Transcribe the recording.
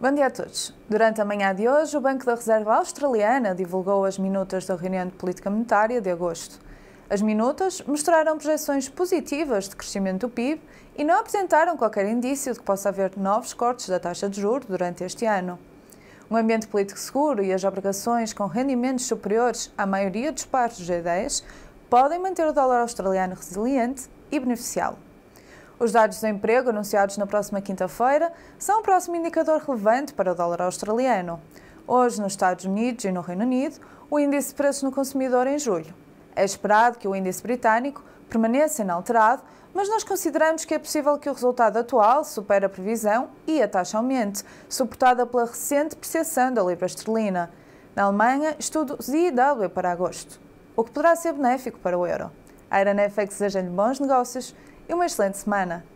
Bom dia a todos. Durante a manhã de hoje, o Banco da Reserva Australiana divulgou as minutas da reunião de política monetária de agosto. As minutas mostraram projeções positivas de crescimento do PIB e não apresentaram qualquer indício de que possa haver novos cortes da taxa de juros durante este ano. Um ambiente político seguro e as obrigações com rendimentos superiores à maioria dos pares do G10 podem manter o dólar australiano resiliente e beneficiá-lo. Os dados de emprego, anunciados na próxima quinta-feira, são o próximo indicador relevante para o dólar australiano. Hoje, nos Estados Unidos e no Reino Unido, o índice de preços no consumidor em julho. É esperado que o índice britânico permaneça inalterado, mas nós consideramos que é possível que o resultado atual supere a previsão e a taxa aumente, suportada pela recente depreciação da libra esterlina. Na Alemanha, estudos IW para agosto, o que poderá ser benéfico para o euro. A Iran exige deseja-lhe bons negócios e uma excelente semana!